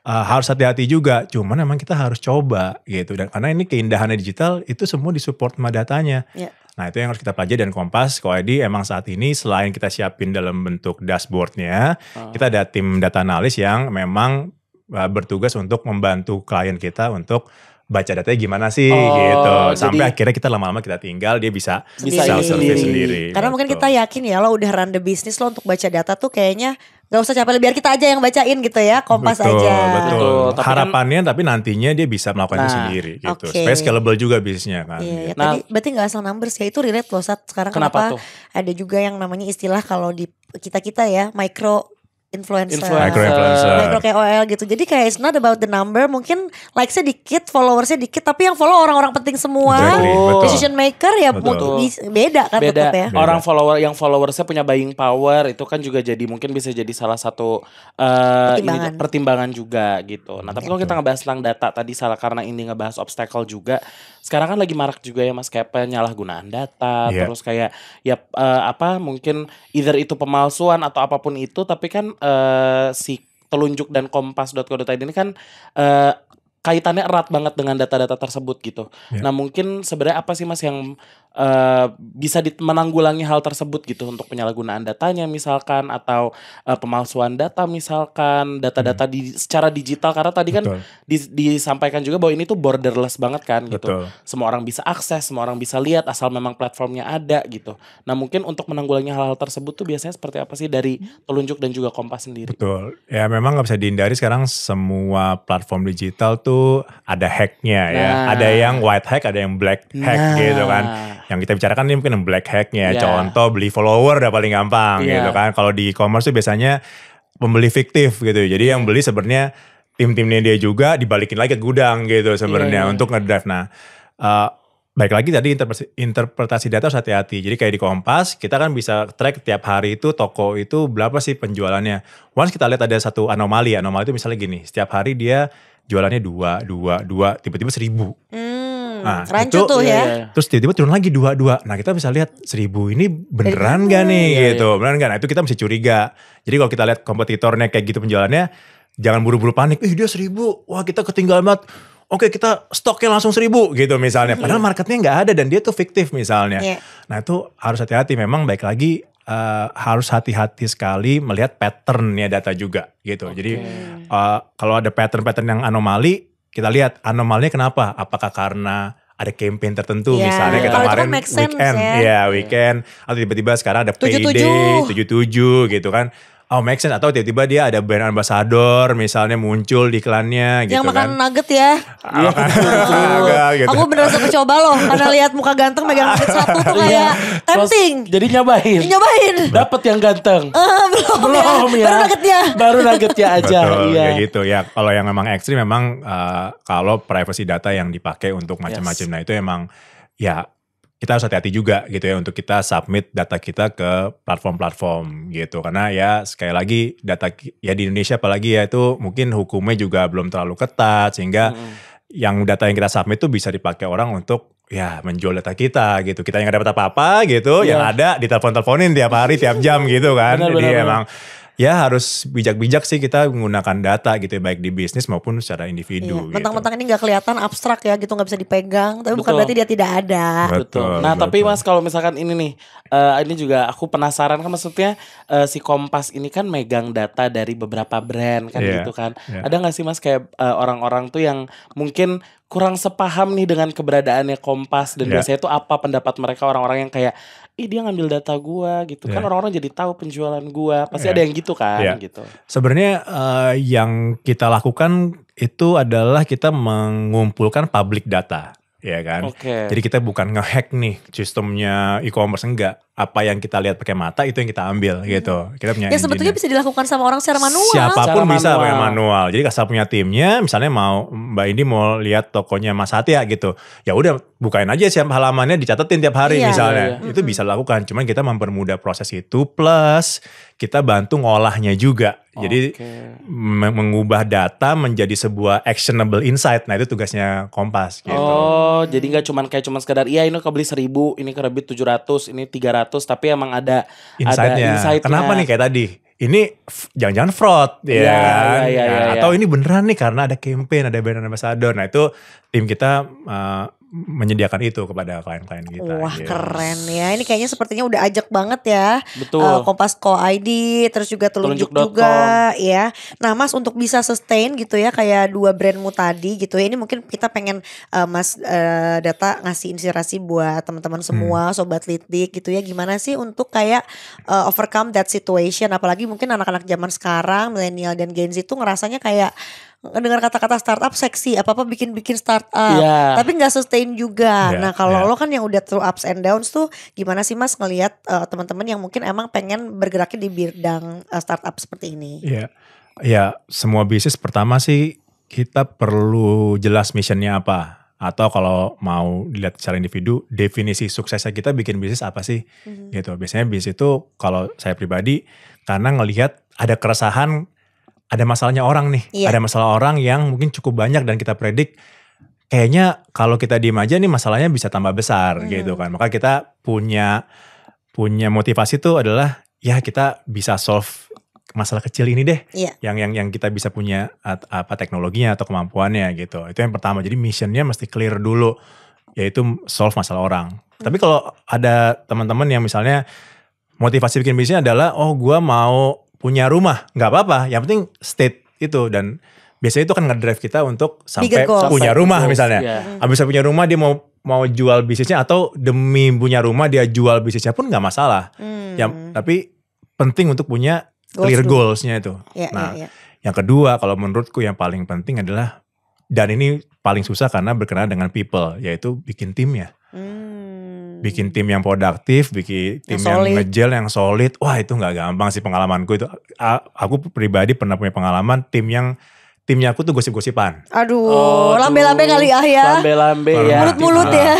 uh, harus hati-hati juga. Cuman emang kita harus coba gitu. Dan karena ini keindahannya digital, itu semua disupport sama datanya. Yeah. Nah itu yang harus kita pelajari dan Kompas, Edi emang saat ini selain kita siapin dalam bentuk dashboardnya, uh. kita ada tim data analis yang memang Eh, bertugas untuk membantu klien kita untuk baca datanya gimana sih oh, gitu sampai jadi, akhirnya kita lama-lama kita tinggal dia bisa bisa self sendiri. sendiri karena mungkin gitu. kita yakin ya lo udah run the business lo untuk baca data tuh kayaknya nggak usah capek biar kita aja yang bacain gitu ya kompas betul, aja betul betul tapi kan harapannya kan, tapi nantinya dia bisa melakukan nah, itu sendiri gitu okay. supaya scalable juga bisnisnya kan iya, iya. gitu. nah, tadi berarti nggak asal numbers ya itu relate loh saat sekarang kenapa, kenapa ada juga yang namanya istilah kalau di kita kita ya micro influencer, influencer. micro influencer, micro gitu. Jadi kayak it's not about the number, mungkin likesnya dikit, followersnya dikit, tapi yang follow orang-orang penting semua, Betul. decision maker ya betul. beda kan beda. tetap ya. Orang follower yang followersnya punya buying power itu kan juga jadi mungkin bisa jadi salah satu uh, pertimbangan. Ini, pertimbangan juga gitu. Nah tapi kalau kita ngebahas tentang data tadi salah karena ini ngebahas obstacle juga. Sekarang kan lagi marak juga ya Mas Kepen nyalahgunaan data, yeah. terus kayak ya uh, apa mungkin either itu pemalsuan atau apapun itu, tapi kan uh, si telunjuk dan kompas.co.id ini kan uh, kaitannya erat banget dengan data-data tersebut gitu. Yeah. Nah mungkin sebenarnya apa sih mas yang uh, bisa menanggulangi hal tersebut gitu untuk penyalahgunaan datanya misalkan atau uh, pemalsuan data misalkan data-data hmm. di secara digital karena tadi kan di, disampaikan juga bahwa ini tuh borderless banget kan gitu. Betul. Semua orang bisa akses, semua orang bisa lihat asal memang platformnya ada gitu. Nah, mungkin untuk menanggulangi hal-hal tersebut tuh biasanya seperti apa sih dari telunjuk dan juga kompas sendiri? Betul. Ya memang nggak bisa dihindari sekarang semua platform digital tuh ada hacknya ya. nah. ya. Ada yang white hack, ada yang black hack nah. gitu kan yang kita bicarakan ini mungkin black hacknya yeah. contoh beli follower udah paling gampang yeah. gitu kan kalau di e-commerce tuh biasanya pembeli fiktif gitu jadi yang iya. beli sebenarnya tim-timnya dia juga dibalikin lagi ke gudang gitu sebenarnya yeah, iya, iya. untuk ngedrive nah uh, baik lagi tadi interpretasi data harus hati-hati. Jadi kayak di Kompas, kita kan bisa track tiap hari itu toko itu berapa sih penjualannya. Once kita lihat ada satu anomali, anomali itu misalnya gini, setiap hari dia jualannya dua, dua, dua, tiba-tiba seribu. Hmm. Nah, rancu itu, tuh ya. Terus tiba-tiba turun lagi dua-dua. Nah kita bisa lihat seribu ini beneran gak nih iya, iya. gitu. Iya. Beneran gak? Nah itu kita mesti curiga. Jadi kalau kita lihat kompetitornya kayak gitu penjualannya. Jangan buru-buru panik. Ih dia seribu. Wah kita ketinggalan banget oke kita stoknya langsung seribu gitu misalnya. Padahal hmm. marketnya gak ada dan dia tuh fiktif misalnya. Yeah. Nah itu harus hati-hati. Memang baik lagi uh, harus hati-hati sekali melihat patternnya data juga gitu. Okay. Jadi uh, kalau ada pattern-pattern yang anomali kita lihat anomalnya kenapa? Apakah karena ada campaign tertentu yeah. misalnya yeah. Kan kemarin kan weekend, ya yeah, weekend atau tiba-tiba sekarang ada 77. tujuh tujuh, gitu kan. Oh make sense atau tiba-tiba dia ada brand ambassador misalnya muncul di iklannya gitu Yang makan kan. nugget ya. Iya. Ah, gitu. Aku bener suka coba loh karena lihat muka ganteng megang nugget satu tuh iya. kayak tempting. Jadi nyobain. Nyobain. Dapat yang ganteng. Uh, eh, belum, belum ya. ya. Baru nuggetnya. Baru nuggetnya aja. Betul, iya. Kayak gitu ya. Kalau yang memang ekstrim memang uh, kalau privacy data yang dipakai untuk macam-macam yes. nah itu emang ya kita harus hati-hati juga gitu ya untuk kita submit data kita ke platform-platform gitu karena ya sekali lagi data ya di Indonesia apalagi ya itu mungkin hukumnya juga belum terlalu ketat sehingga hmm. yang data yang kita submit itu bisa dipakai orang untuk ya menjual data kita gitu kita yang gak dapat apa-apa gitu yeah. yang ada ditelepon-teleponin tiap hari tiap jam gitu kan benar, jadi benar, emang benar ya harus bijak-bijak sih kita menggunakan data gitu ya baik di bisnis maupun secara individu. Iya. Gitu. Mentang-mentang ini gak kelihatan abstrak ya gitu gak bisa dipegang, tapi Betul. bukan berarti dia tidak ada. Betul. Nah Betul. tapi mas kalau misalkan ini nih, uh, ini juga aku penasaran kan maksudnya uh, si Kompas ini kan megang data dari beberapa brand kan yeah. gitu kan. Yeah. Ada gak sih mas kayak orang eh, orang-orang tuh yang mungkin kurang sepaham nih dengan keberadaannya Kompas dan yeah. biasanya itu apa pendapat mereka orang-orang yang kayak ih dia ngambil data gua gitu yeah. kan ya. orang-orang jadi tahu penjualan gua pasti yeah. ada yang gitu kan yeah. gitu. Sebenarnya uh, yang kita lakukan itu adalah kita mengumpulkan public data ya kan. Okay. Jadi kita bukan ngehack nih sistemnya e-commerce enggak. Apa yang kita lihat pakai mata itu yang kita ambil hmm. gitu. Kita punya Ya sebetulnya bisa dilakukan sama orang secara manual. Siapapun secara bisa manual. pakai manual. Jadi kalau punya timnya misalnya mau Mbak ini mau lihat tokonya Mas Satya gitu. Ya udah bukain aja siap halamannya dicatetin tiap hari iya, misalnya. Iya, iya. Itu bisa dilakukan. Cuman kita mempermudah proses itu plus kita bantu ngolahnya juga. Okay. Jadi mengubah data menjadi sebuah actionable insight. Nah itu tugasnya Kompas gitu. Oh jadi nggak cuman kayak cuman sekedar iya ini beli seribu, ini kerabit tujuh ratus, ini tiga ratus. Tapi emang ada insightnya insight Kenapa nih kayak tadi? ini jangan-jangan fraud ya, ya kan? ya, ya, ya, atau nah, ya. atau ini beneran nih karena ada campaign ada brand ambassador nah itu tim kita uh, menyediakan itu kepada klien-klien kita. Wah yes. Gitu. keren ya, ini kayaknya sepertinya udah ajak banget ya. Betul. Uh, Kompas Co ID, terus juga telunjuk, juga, ya. Nah Mas untuk bisa sustain gitu ya, kayak dua brandmu tadi gitu ya. Ini mungkin kita pengen uh, Mas uh, Data ngasih inspirasi buat teman-teman hmm. semua, hmm. sobat litik gitu ya. Gimana sih untuk kayak uh, overcome that situation? Apalagi mungkin anak-anak zaman sekarang, milenial dan Gen Z itu ngerasanya kayak dengar kata-kata startup seksi apa apa bikin-bikin startup yeah. tapi nggak sustain juga yeah, nah kalau yeah. lo kan yang udah through ups and downs tuh gimana sih mas ngelihat uh, teman-teman yang mungkin emang pengen bergeraknya di bidang uh, startup seperti ini ya yeah. ya yeah, semua bisnis pertama sih kita perlu jelas missionnya apa atau kalau mau dilihat secara individu definisi suksesnya kita bikin bisnis apa sih mm-hmm. gitu biasanya bisnis itu kalau saya pribadi karena ngelihat ada keresahan ada masalahnya orang nih. Yeah. Ada masalah orang yang mungkin cukup banyak dan kita predik kayaknya kalau kita diem aja nih masalahnya bisa tambah besar hmm. gitu kan. Maka kita punya punya motivasi tuh adalah ya kita bisa solve masalah kecil ini deh yeah. yang yang yang kita bisa punya apa teknologinya atau kemampuannya gitu itu yang pertama jadi missionnya mesti clear dulu yaitu solve masalah orang hmm. tapi kalau ada teman-teman yang misalnya motivasi bikin bisnis adalah oh gue mau punya rumah nggak apa-apa yang penting state itu dan biasanya itu kan ngedrive kita untuk sampai punya rumah misalnya yeah. abis punya rumah dia mau mau jual bisnisnya atau demi punya rumah dia jual bisnisnya pun nggak masalah hmm. ya tapi penting untuk punya Goals clear goalsnya itu yeah, ya, nah yeah, yeah. yang kedua kalau menurutku yang paling penting adalah dan ini paling susah karena berkenaan dengan people yaitu bikin timnya hmm bikin tim yang produktif, bikin tim yang, yang ngejel, yang solid. Wah itu nggak gampang sih pengalamanku itu. aku pribadi pernah punya pengalaman tim yang timnya aku tuh gosip-gosipan. Aduh, oh, lambe-lambe kali ah ya. Lambe-lambe ya. Mulut-mulut ya.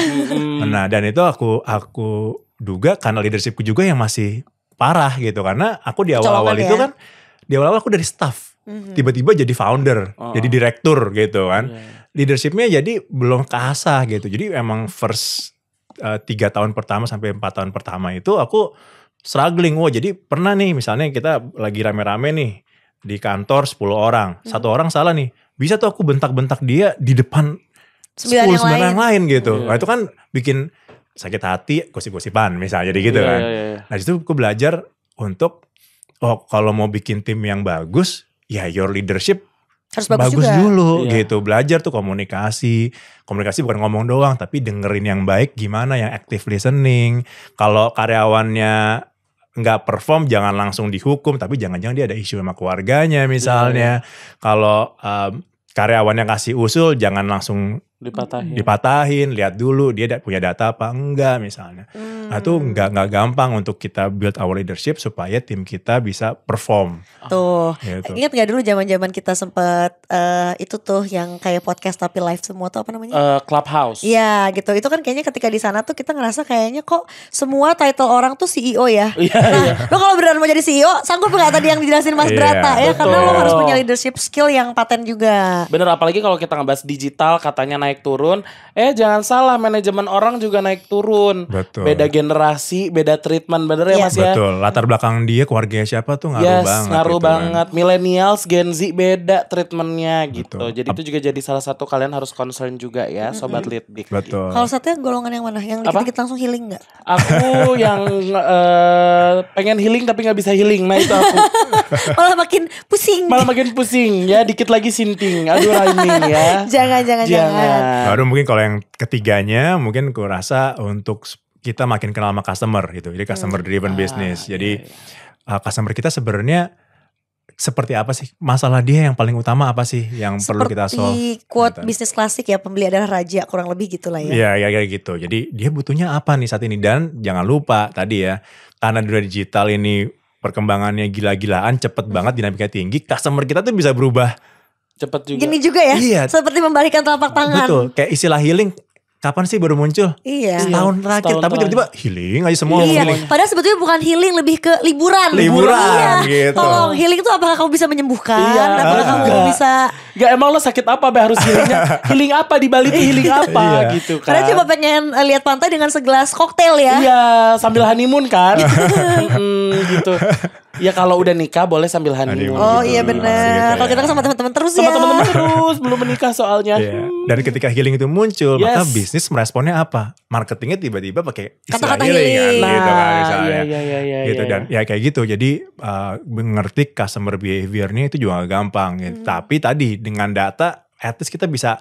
Nah dan itu aku aku duga karena leadershipku juga yang masih parah gitu karena aku di awal-awal ya? itu kan di awal-awal aku dari staff mm-hmm. tiba-tiba jadi founder, oh. jadi direktur gitu kan. Yeah. Leadershipnya jadi belum kasah gitu. Jadi emang first Eh, tiga tahun pertama sampai empat tahun pertama itu aku struggling. Wow, jadi pernah nih misalnya kita lagi rame-rame nih di kantor 10 orang, hmm. satu orang salah nih. Bisa tuh aku bentak-bentak dia di depan sepuluh sembilan yang, lain gitu. Yeah. Iya. Nah, itu kan bikin sakit hati, gosip-gosipan misalnya jadi gitu yeah, kan. Yeah, yeah. Nah, itu aku belajar untuk oh kalau mau bikin tim yang bagus, ya your leadership harus bagus, bagus juga. dulu iya. gitu belajar tuh komunikasi komunikasi bukan ngomong doang tapi dengerin yang baik gimana yang active listening kalau karyawannya nggak perform jangan langsung dihukum tapi jangan-jangan dia ada isu sama keluarganya misalnya iya, kalau um, karyawannya kasih usul jangan langsung dipatahin dipatahin lihat dulu dia punya data apa enggak misalnya hmm. nah itu nggak nggak gampang untuk kita build our leadership supaya tim kita bisa perform tuh gitu. ingat nggak dulu zaman zaman kita sempet uh, itu tuh yang kayak podcast tapi live semua tuh apa namanya uh, clubhouse Iya gitu itu kan kayaknya ketika di sana tuh kita ngerasa kayaknya kok semua title orang tuh CEO ya yeah, nah yeah. lo kalau beneran mau jadi CEO sanggup nggak tadi yang dijelasin Mas yeah, ya betul. karena lo harus punya leadership skill yang paten juga bener apalagi kalau kita ngebahas digital katanya naik naik turun. Eh jangan salah manajemen orang juga naik turun. Betul. Beda generasi, beda treatment bener ya, ya Mas ya. Betul. Latar belakang dia keluarga siapa tuh ngaruh yes, banget. ngaruh gitu kan. banget. Kan. Millennials, Gen Z beda treatmentnya gitu. Betul. Jadi Ap itu juga jadi salah satu kalian harus concern juga ya sobat mm -hmm. Betul. Kalau satunya golongan yang mana? Yang dikit-dikit langsung healing nggak? Aku yang uh, pengen healing tapi nggak bisa healing. Nah itu aku. Malah makin pusing. Malah makin pusing ya. Dikit lagi sinting. Aduh rhyming ya. jangan, jangan, jangan. jangan. Iya. Baru mungkin kalau yang ketiganya mungkin rasa untuk kita makin kenal sama customer gitu. Jadi customer hmm. driven hmm. business. Iya, Jadi uh, customer kita sebenarnya seperti apa sih masalah dia yang paling utama apa sih yang seperti perlu kita solve? Seperti quote gitu. bisnis klasik ya pembeli adalah raja kurang lebih gitulah ya. Iya ya, ya gitu. Jadi dia butuhnya apa nih saat ini dan jangan lupa tadi ya karena dunia digital ini perkembangannya gila-gilaan cepet hmm. banget dinamika tinggi customer kita tuh bisa berubah Cepat juga. Gini juga ya. Iya. Seperti membalikan telapak tangan. Betul. Kayak istilah healing kapan sih baru muncul? Iya. Setahun iya, terakhir, Setahun tapi tiba-tiba healing aja semua. Iya. Healing. Padahal sebetulnya bukan healing, lebih ke liburan. Liburan, iya. gitu. Tolong, healing itu apakah kamu bisa menyembuhkan? Iya. Apakah kamu Gak. bisa? Gak emang lo sakit apa, Be, harus healingnya? healing apa di Bali itu iya. healing apa iya. gitu kan? Karena cuma pengen eh, lihat pantai dengan segelas koktail ya. Iya, sambil honeymoon kan. hmm, gitu. Ya kalau udah nikah boleh sambil honeymoon. Gitu. Oh gitu. iya benar. Kalau kita kan sama teman-teman terus sama ya. Sama teman-teman terus belum menikah soalnya. Yeah. Dan ketika healing itu muncul, yes. maka bisnis meresponnya apa? Marketingnya tiba-tiba pakai kata-kata healing, kan, healing. Kan, nah, gitu kan misalnya. Iya, iya, iya, gitu iya, iya. iya. Gitu, dan ya kayak gitu. Jadi uh, mengerti customer behaviornya itu juga gak gampang. Hmm. Tapi tadi dengan data, at least kita bisa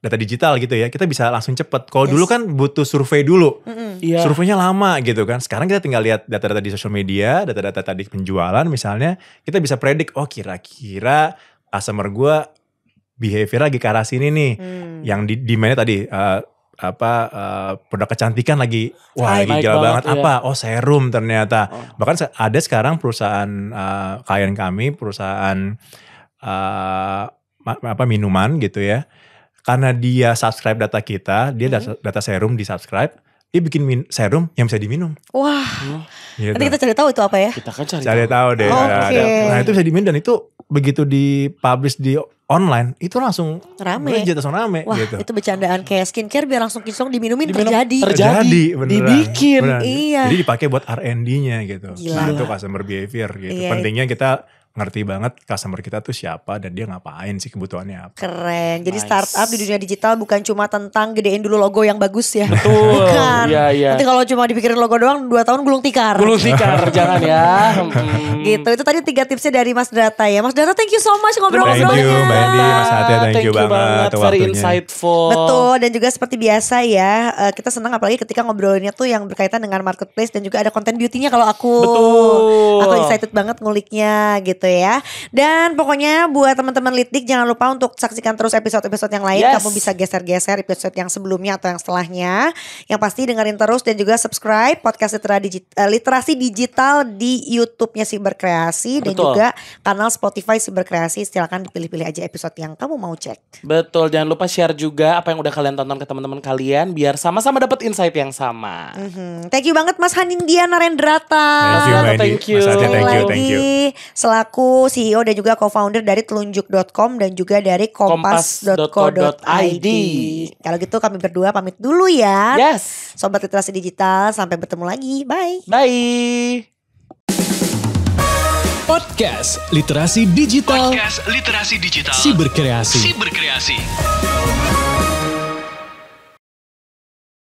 data digital gitu ya, kita bisa langsung cepet. Kalau yes. dulu kan butuh survei dulu, mm-hmm. yeah. surveinya lama gitu kan. Sekarang kita tinggal lihat data-data di sosial media, data-data tadi penjualan misalnya, kita bisa predik, oh kira-kira customer gue behavior lagi ke arah sini nih, mm. yang di demandnya tadi uh, apa uh, produk kecantikan lagi wah Ay, lagi gila banget, iya. apa iya. oh serum ternyata oh. bahkan ada sekarang perusahaan uh, klien kami perusahaan uh, apa minuman gitu ya karena dia subscribe data kita, dia mm-hmm. data, data serum di subscribe, dia bikin min serum yang bisa diminum. Wah. Hmm. Gitu. Nanti kita cari tahu itu apa ya? Kita kan cari, cari tahu. tahu deh. Oh, okay. ada. Nah, itu bisa diminum dan itu begitu di publish di online itu langsung rame. Legit, langsung rame Wah, gitu. itu bercandaan kayak skincare biar langsung kisong diminumin Diminum, terjadi. Terjadi, terjadi beneran, dibikin. Beneran. Iya. Jadi dipakai buat R&D-nya gitu. Nah, Gila. Nah, itu customer behavior gitu. Iya. Pentingnya iya. kita ngerti banget customer kita tuh siapa dan dia ngapain sih kebutuhannya apa. Keren. Jadi nice. startup di dunia digital bukan cuma tentang gedein dulu logo yang bagus ya. Betul. bukan. Iya, iya. Nanti kalau cuma dipikirin logo doang dua tahun gulung tikar. Gulung tikar jangan ya. Hmm. Gitu. Itu tadi tiga tipsnya dari Mas Data ya. Mas Data thank you so much ngobrol-ngobrolnya. Thank you Mbak Andi, Mas Hatia thank, thank you, you banget. banget. Very insightful. Betul dan juga seperti biasa ya eh, kita senang apalagi ketika ngobrolnya tuh yang berkaitan dengan marketplace dan juga ada konten beauty-nya kalau aku. Betul. Aku excited banget nguliknya gitu gitu ya. Dan pokoknya buat teman-teman litik jangan lupa untuk saksikan terus episode-episode yang lain. Yes. Kamu bisa geser-geser episode yang sebelumnya atau yang setelahnya. Yang pasti dengerin terus dan juga subscribe podcast Litera Digi eh, literasi digital di YouTube-nya si berkreasi dan juga kanal Spotify si berkreasi. Silakan pilih pilih aja episode yang kamu mau cek. Betul, jangan lupa share juga apa yang udah kalian tonton ke teman-teman kalian biar sama-sama dapat insight yang sama. Mm -hmm. Thank you banget Mas Hanindia Narendrata. Thank you, Thank you. Thank you. Thank you. Selaku selaku CEO dan juga co-founder dari telunjuk.com dan juga dari kompas.co.id. Kalau gitu kami berdua pamit dulu ya. Yes. Sobat literasi digital, sampai bertemu lagi. Bye. Bye. Podcast Literasi Digital. Podcast Literasi Digital. Si berkreasi. Si berkreasi.